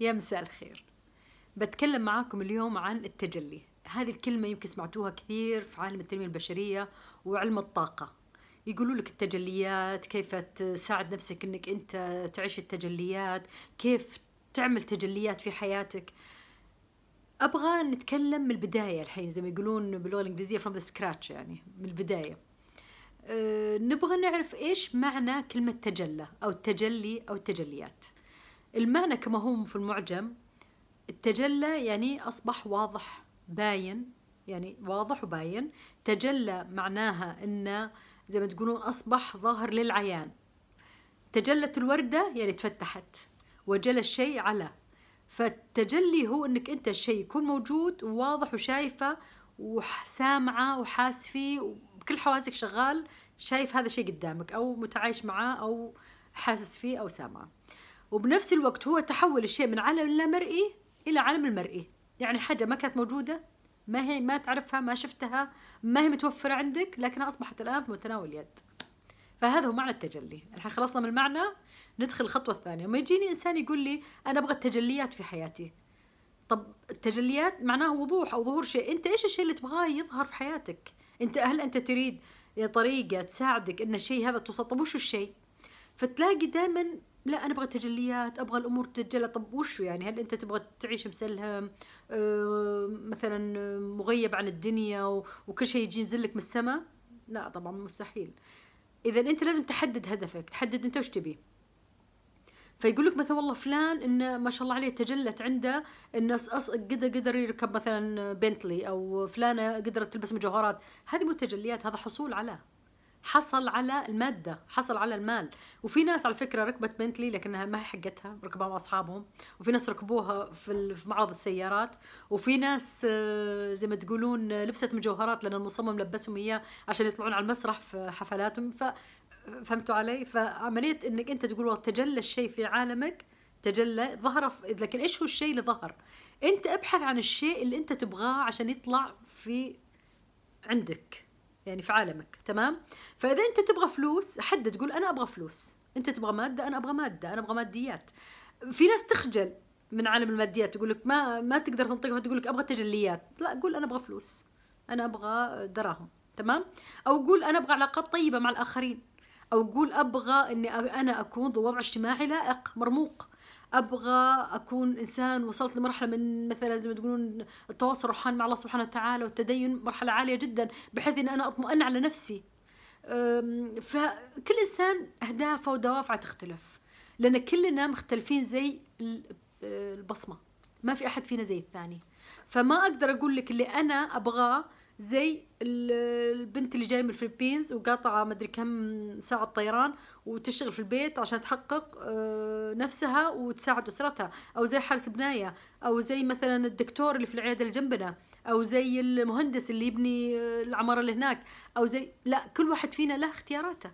يا مساء الخير بتكلم معاكم اليوم عن التجلي هذه الكلمة يمكن سمعتوها كثير في عالم التنمية البشرية وعلم الطاقة يقولوا لك التجليات كيف تساعد نفسك انك انت تعيش التجليات كيف تعمل تجليات في حياتك ابغى نتكلم من البداية الحين زي ما يقولون باللغة الانجليزية from the scratch يعني من البداية أه نبغى نعرف ايش معنى كلمة تجلى او التجلي او التجليات المعنى كما هو في المعجم التجلى يعني أصبح واضح باين يعني واضح وباين تجلى معناها أن زي ما تقولون أصبح ظاهر للعيان تجلت الوردة يعني تفتحت وجلى الشيء على فالتجلي هو أنك أنت الشيء يكون موجود وواضح وشايفة وسامعة وحاس فيه وكل حواسك شغال شايف هذا الشيء قدامك أو متعايش معاه أو حاسس فيه أو سامعه وبنفس الوقت هو تحول الشيء من عالم اللامرئي الى عالم المرئي يعني حاجه ما كانت موجوده ما هي ما تعرفها ما شفتها ما هي متوفره عندك لكنها اصبحت الان في متناول اليد فهذا هو معنى التجلي الحين خلصنا من المعنى ندخل الخطوه الثانيه لما يجيني انسان يقول لي انا ابغى التجليات في حياتي طب التجليات معناها وضوح او ظهور شيء انت ايش الشيء اللي تبغاه يظهر في حياتك انت هل انت تريد طريقه تساعدك ان الشيء هذا توصل طب وش الشيء فتلاقي دائما لا انا ابغى تجليات ابغى الامور تتجلى طب وشو يعني هل انت تبغى تعيش مسلهم آه، مثلا مغيب عن الدنيا وكل شيء يجي ينزل لك من السماء لا طبعا مستحيل اذا انت لازم تحدد هدفك تحدد انت وش تبي فيقول لك مثلا والله فلان انه ما شاء الله عليه تجلت عنده انه قدر قدر يركب مثلا بنتلي او فلانه قدرت تلبس مجوهرات هذه مو تجليات هذا حصول على حصل على الماده حصل على المال وفي ناس على فكره ركبت بنتلي لكنها ما هي حقتها ركبها مع اصحابهم وفي ناس ركبوها في معرض السيارات وفي ناس آه، زي ما تقولون آه، لبست مجوهرات لان المصمم لبسهم اياه عشان يطلعون على المسرح في حفلاتهم ف فهمتوا علي فعمليه انك انت تقول والله تجلى الشيء في عالمك تجلى ظهر لكن ايش هو الشيء اللي ظهر انت ابحث عن الشيء اللي انت تبغاه عشان يطلع في عندك يعني في عالمك تمام فاذا انت تبغى فلوس حدد تقول انا ابغى فلوس انت تبغى ماده انا ابغى ماده انا ابغى ماديات في ناس تخجل من عالم الماديات تقول لك ما ما تقدر تنطقها تقول لك ابغى تجليات لا قول انا ابغى فلوس انا ابغى دراهم تمام او قول انا ابغى علاقات طيبه مع الاخرين او قول ابغى اني انا اكون ذو وضع اجتماعي لائق مرموق ابغى اكون انسان وصلت لمرحله من مثلا زي ما تقولون التواصل الروحاني مع الله سبحانه وتعالى والتدين مرحله عاليه جدا بحيث ان انا اطمئن على نفسي فكل انسان اهدافه ودوافعه تختلف لان كلنا مختلفين زي أه، البصمه ما في احد فينا زي الثاني فما اقدر اقول لك اللي انا ابغاه زي البنت اللي جايه من الفلبينز وقاطعه ما ادري كم ساعه طيران وتشتغل في البيت عشان تحقق آه، نفسها وتساعد اسرتها او زي حارس بنايه او زي مثلا الدكتور اللي في العياده اللي جنبنا او زي المهندس اللي يبني آه، العماره اللي هناك او زي لا كل واحد فينا له اختياراته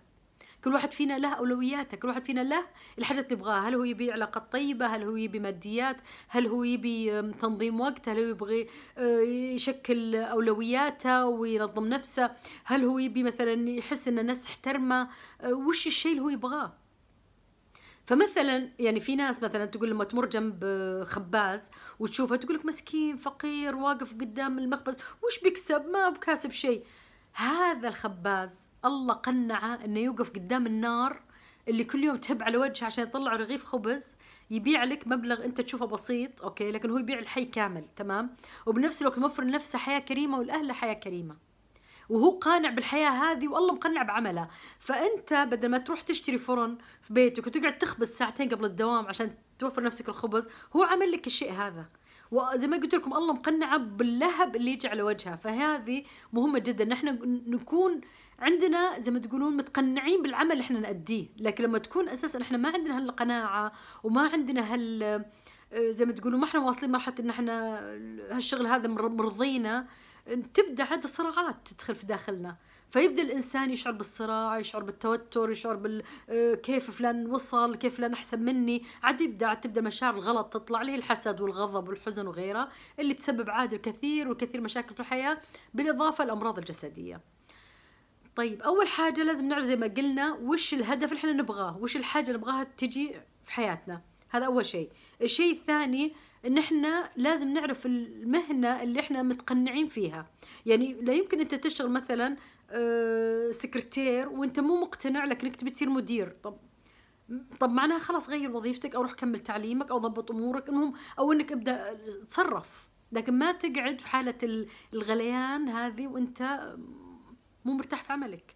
كل واحد فينا له اولوياته كل واحد فينا له الحاجات اللي يبغاها هل هو يبي علاقات طيبه هل هو يبي ماديات هل هو يبي تنظيم وقته هل هو يبغي آه، يشكل اولوياته وينظم نفسه هل هو يبي مثلا يحس ان الناس تحترمه آه، وش الشيء اللي هو يبغاه فمثلا يعني في ناس مثلا تقول لما تمر جنب آه، خباز وتشوفه تقول لك مسكين فقير واقف قدام المخبز وش بيكسب ما بكاسب شيء هذا الخباز الله قنعه انه يوقف قدام النار اللي كل يوم تهب على وجهه عشان يطلع رغيف خبز يبيع لك مبلغ انت تشوفه بسيط اوكي لكن هو يبيع الحي كامل تمام وبنفس الوقت موفر لنفسه حياه كريمه ولاهله حياه كريمه وهو قانع بالحياه هذه والله مقنع بعمله فانت بدل ما تروح تشتري فرن في بيتك وتقعد تخبز ساعتين قبل الدوام عشان توفر نفسك الخبز هو عمل لك الشيء هذا وزي ما قلت لكم الله مقنعه باللهب اللي يجي على وجهها فهذه مهمه جدا نحن نكون عندنا زي ما تقولون متقنعين بالعمل اللي احنا نأديه لكن لما تكون اساسا احنا ما عندنا هالقناعه وما عندنا هال آه، زي ما تقولون ما احنا واصلين مرحله ان احنا هالشغل هذا مرضينا تبدا عاد الصراعات تدخل في داخلنا فيبدا الانسان يشعر بالصراع يشعر بالتوتر يشعر بال آه، كيف فلان وصل كيف فلان احسن مني عاد يبدا عاد تبدا مشاعر الغلط تطلع لي الحسد والغضب والحزن وغيره اللي تسبب عاد الكثير والكثير مشاكل في الحياه بالاضافه للامراض الجسديه طيب اول حاجه لازم نعرف زي ما قلنا وش الهدف اللي احنا نبغاه وش الحاجه اللي نبغاها تجي في حياتنا هذا اول شيء الشيء الثاني ان احنا لازم نعرف المهنه اللي احنا متقنعين فيها يعني لا يمكن انت تشتغل مثلا آه، سكرتير وانت مو مقتنع لكنك تبي تصير مدير طب طب معناها خلاص غير وظيفتك او روح كمل تعليمك او ضبط امورك انهم او انك ابدا تصرف لكن ما تقعد في حاله الغليان هذه وانت مو مرتاح في عملك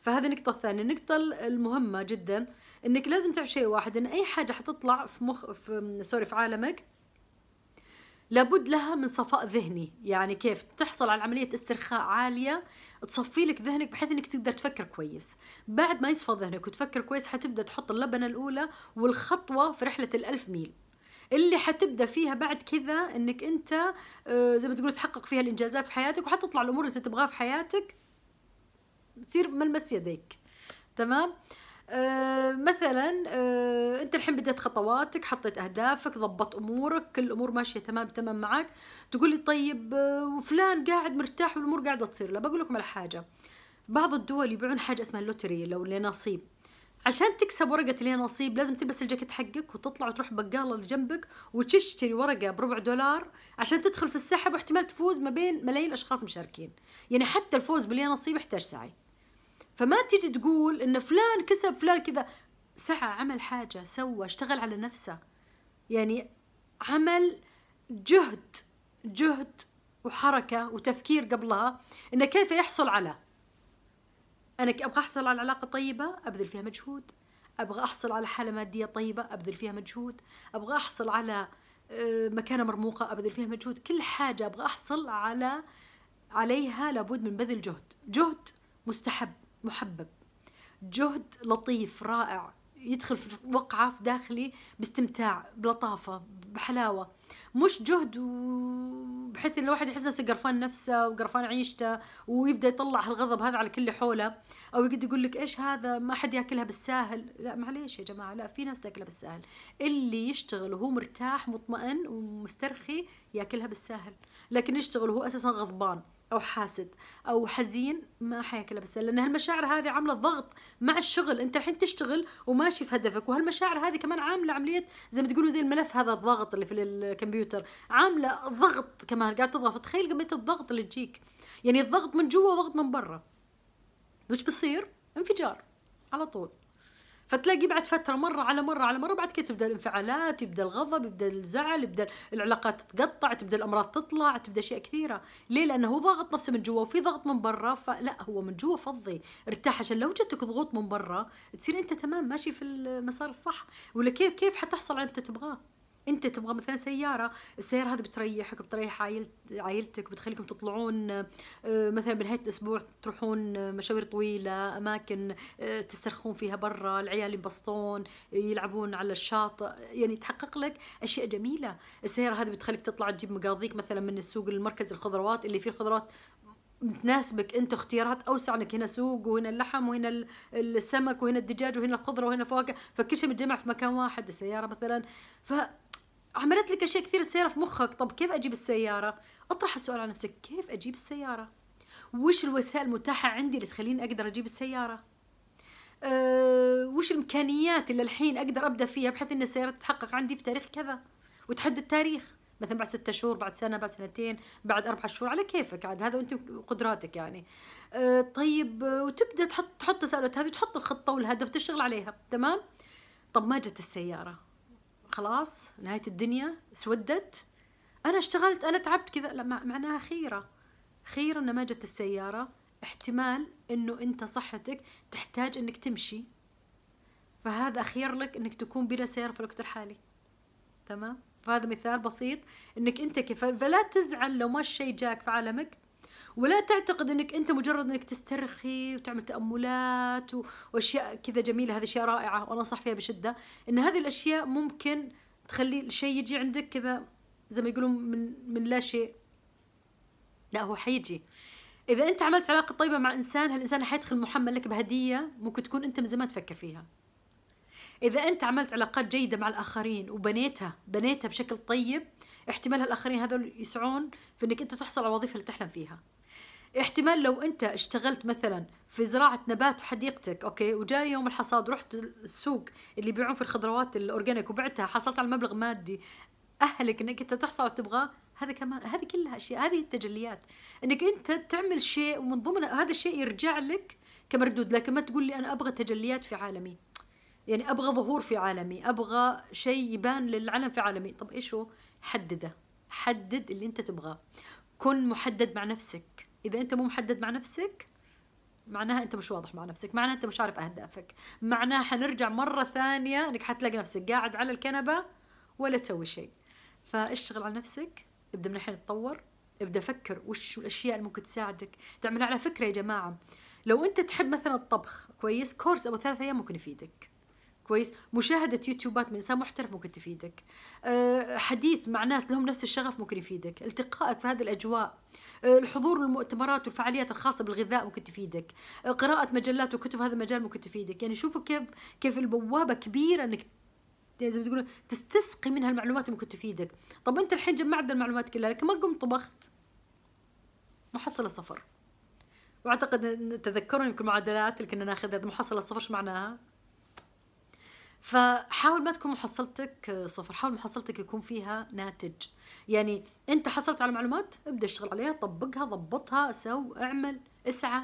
فهذه النقطة الثانية، النقطة المهمة جدا انك لازم تعرف شيء واحد ان اي حاجة حتطلع في مخ في سوري في عالمك لابد لها من صفاء ذهني يعني كيف تحصل على عملية استرخاء عالية تصفي لك ذهنك بحيث انك تقدر تفكر كويس بعد ما يصفى ذهنك وتفكر كويس حتبدأ تحط اللبنة الأولى والخطوة في رحلة الألف ميل اللي حتبدا فيها بعد كذا انك انت آه، زي ما تقول تحقق فيها الانجازات في حياتك وحتطلع الامور اللي تبغاها في حياتك تصير ملمس يديك تمام آه، مثلا أه انت الحين بديت خطواتك حطيت اهدافك ضبطت امورك كل الامور ماشيه تمام تمام معك تقول لي طيب آه، وفلان قاعد مرتاح والامور قاعده تصير لا بقول لكم على حاجه بعض الدول يبيعون حاجه اسمها اللوتري لو نصيب عشان تكسب ورقة اللي نصيب لازم تلبس الجاكيت حقك وتطلع وتروح بقالة اللي جنبك وتشتري ورقة بربع دولار عشان تدخل في السحب واحتمال تفوز ما بين ملايين الأشخاص مشاركين يعني حتى الفوز باللي نصيب يحتاج سعي فما تيجي تقول ان فلان كسب فلان كذا سعى عمل حاجة سوى اشتغل على نفسه يعني عمل جهد جهد وحركة وتفكير قبلها انه كيف يحصل على انا ابغى احصل على علاقة طيبة ابذل فيها مجهود ابغى احصل على حالة مادية طيبة ابذل فيها مجهود ابغى احصل على آه، مكانة مرموقة ابذل فيها مجهود كل حاجة ابغى احصل على عليها لابد من بذل جهد جهد مستحب محبب جهد لطيف رائع يدخل في وقعة في داخلي باستمتاع بلطافة بحلاوة مش جهد بحيث ان الواحد يحس نفسه قرفان نفسه وقرفان عيشته ويبدا يطلع هالغضب هذا على كل اللي حوله او يقعد يقول لك ايش هذا ما حد ياكلها بالساهل لا معليش يا جماعه لا في ناس تاكلها بالساهل اللي يشتغل وهو مرتاح مطمئن ومسترخي ياكلها بالساهل لكن يشتغل وهو اساسا غضبان او حاسد او حزين ما حياكلها بس لان هالمشاعر هذه عامله ضغط مع الشغل انت الحين تشتغل وماشي في هدفك وهالمشاعر هذه كمان عامله عمليه زي ما تقولوا زي الملف هذا الضغط اللي في الكمبيوتر عامله ضغط كمان قاعد تضغط تخيل كميه الضغط اللي تجيك يعني الضغط من جوا وضغط من برا وش بصير انفجار على طول فتلاقي بعد فتره مره على مره على مره بعد كده تبدا الانفعالات يبدا الغضب يبدا الزعل يبدا العلاقات تتقطع تبدا الامراض تطلع تبدا اشياء كثيره ليه لانه هو ضاغط نفسه من جوا وفي ضغط من برا فلا هو من جوا فضي ارتاح عشان لو جتك ضغوط من برا تصير انت تمام ماشي في المسار الصح ولا كيف كيف حتحصل على انت تبغاه انت تبغى مثلا سياره السياره هذه بتريحك بتريح عائلتك بتخليكم تطلعون آه، مثلا بنهايه الاسبوع تروحون آه، مشاوير طويله اماكن آه، تسترخون فيها برا العيال ينبسطون يلعبون على الشاطئ يعني تحقق لك اشياء جميله السياره هذه بتخليك تطلع تجيب مقاضيك مثلا من السوق المركز الخضروات اللي فيه الخضروات تناسبك انت اختيارات اوسع انك هنا سوق وهنا اللحم وهنا السمك وهنا الدجاج وهنا الخضره وهنا الفواكه فكل شيء متجمع في مكان واحد السياره مثلا ف عملت لك اشياء كثير السياره في مخك طب كيف اجيب السياره اطرح السؤال على نفسك كيف اجيب السياره وش الوسائل المتاحه عندي اللي تخليني اقدر اجيب السياره أه وش الامكانيات اللي الحين اقدر ابدا فيها بحيث ان السياره تتحقق عندي في تاريخ كذا وتحدد تاريخ مثلا بعد ستة شهور بعد سنة بعد سنتين بعد اربع شهور على كيفك عاد هذا وأنت قدراتك يعني أه طيب وتبدأ تحط تحط تساؤلات هذه وتحط الخطة والهدف تشتغل عليها تمام طب ما جت السيارة خلاص نهايه الدنيا سودت انا اشتغلت انا تعبت كذا لا معناها خيره خيره انه ما جت السياره احتمال انه انت صحتك تحتاج انك تمشي فهذا خير لك انك تكون بلا سياره في الوقت الحالي تمام فهذا مثال بسيط انك انت كيف فلا تزعل لو ما الشيء جاك في عالمك ولا تعتقد انك انت مجرد انك تسترخي وتعمل تاملات واشياء كذا جميله هذه اشياء رائعه وانا انصح فيها بشده ان هذه الاشياء ممكن تخلي الشيء يجي عندك كذا زي ما يقولون من من لا شيء لا هو حيجي اذا انت عملت علاقه طيبه مع انسان هالانسان حيدخل محمل لك بهديه ممكن تكون انت من زمان تفكر فيها اذا انت عملت علاقات جيده مع الاخرين وبنيتها بنيتها بشكل طيب احتمال هالاخرين هذول يسعون في انك انت تحصل على الوظيفه اللي تحلم فيها احتمال لو انت اشتغلت مثلا في زراعه نبات في حديقتك اوكي وجاي يوم الحصاد رحت السوق اللي يبيعون في الخضروات الاورجانيك وبعتها حصلت على مبلغ مادي اهلك انك انت تحصل تبغاه هذا كمان هذه كلها اشياء هذه التجليات انك انت تعمل شيء ومن ضمن هذا الشيء يرجع لك كمردود لكن ما تقول لي انا ابغى تجليات في عالمي يعني ابغى ظهور في عالمي ابغى شيء يبان للعلم في عالمي طب ايش هو حدده حدد اللي انت تبغاه كن محدد مع نفسك اذا انت مو محدد مع نفسك معناها انت مش واضح مع نفسك معناها انت مش عارف اهدافك معناها حنرجع مره ثانيه انك حتلاقي نفسك قاعد على الكنبه ولا تسوي شيء فاشتغل على نفسك ابدا من الحين تطور ابدا فكر وش الاشياء اللي ممكن تساعدك تعمل على فكره يا جماعه لو انت تحب مثلا الطبخ كويس كورس ابو ثلاثة ايام ممكن يفيدك كويس مشاهده يوتيوبات من انسان محترف ممكن تفيدك أه، حديث مع ناس لهم نفس الشغف ممكن يفيدك التقائك في هذه الاجواء أه، الحضور للمؤتمرات والفعاليات الخاصه بالغذاء ممكن تفيدك أه، قراءه مجلات وكتب هذا المجال ممكن تفيدك يعني شوفوا كيف كيف البوابه كبيره انك زي ما تقولون تستسقي منها المعلومات ممكن تفيدك طب انت الحين جمعت المعلومات كلها لكن ما قمت طبخت محصله صفر واعتقد تذكرون يمكن المعادلات اللي كنا ناخذها محصله صفر ايش معناها فحاول ما تكون محصلتك آه، صفر حاول محصلتك يكون فيها ناتج يعني انت حصلت على معلومات ابدا اشتغل عليها طبقها ضبطها سو اعمل اسعى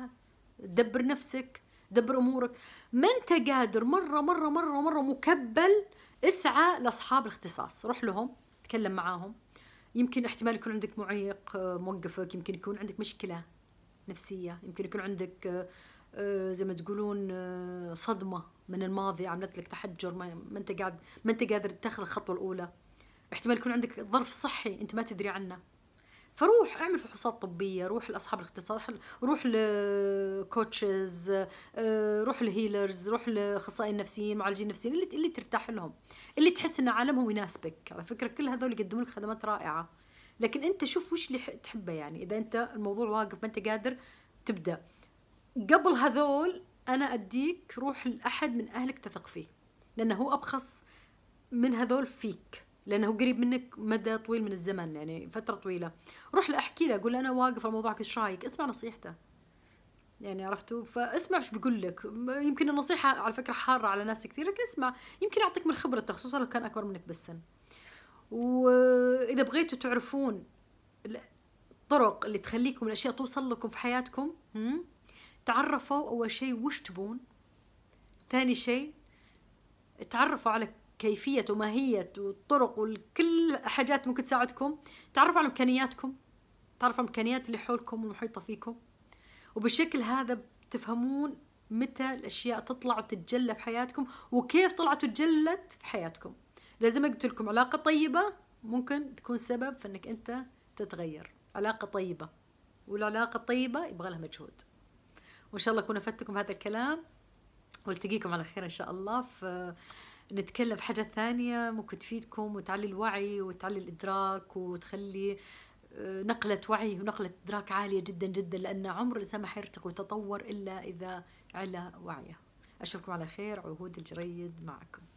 دبر نفسك دبر امورك ما انت قادر مره مره مره مره مكبل اسعى لاصحاب الاختصاص روح لهم تكلم معاهم يمكن احتمال يكون عندك معيق آه، موقفك يمكن يكون عندك مشكله نفسيه يمكن يكون عندك آه، آه، زي ما تقولون آه، صدمه من الماضي عملت لك تحجر ما انت قاعد ما انت قادر تاخذ الخطوه الاولى احتمال يكون عندك ظرف صحي انت ما تدري عنه فروح اعمل فحوصات طبيه روح لاصحاب الاختصاص روح لكوتشز آه، روح لهيلرز روح لاخصائيين نفسيين معالجين نفسيين اللي اللي ترتاح لهم اللي تحس ان عالمهم يناسبك على فكره كل هذول يقدمون لك خدمات رائعه لكن انت شوف وش اللي تحبه يعني اذا انت الموضوع واقف ما انت قادر تبدا قبل هذول انا اديك روح لاحد من اهلك تثق فيه لانه هو ابخص من هذول فيك لانه قريب منك مدى طويل من الزمن يعني فتره طويله روح لاحكي له اقول انا واقف على موضوعك ايش رايك اسمع نصيحته يعني عرفتوا فاسمع ايش بيقول لك يمكن النصيحه على فكره حاره على ناس كثير لكن اسمع يمكن يعطيك من خبرته خصوصا لو كان اكبر منك بالسن واذا بغيتوا تعرفون الطرق اللي تخليكم الاشياء توصل لكم في حياتكم تعرفوا أول شيء وش تبون ثاني شيء تعرفوا على كيفية وماهية والطرق وكل حاجات ممكن تساعدكم تعرفوا على إمكانياتكم تعرفوا الإمكانيات اللي حولكم ومحيطة فيكم وبالشكل هذا بتفهمون متى الأشياء تطلع وتتجلى في حياتكم وكيف طلعت وتجلت في حياتكم لازم ما قلت لكم علاقة طيبة ممكن تكون سبب في أنك أنت تتغير علاقة طيبة والعلاقة الطيبة يبغى لها مجهود وان شاء الله اكون افدتكم هذا الكلام والتقيكم على خير ان شاء الله في نتكلم في حاجة ثانية ممكن تفيدكم وتعلي الوعي وتعلي الإدراك وتخلي آه، نقلة وعي ونقلة إدراك عالية جدا جدا لأن عمر الإنسان ما حيرتقي ويتطور إلا إذا علا وعيه أشوفكم على خير عهود الجريد معكم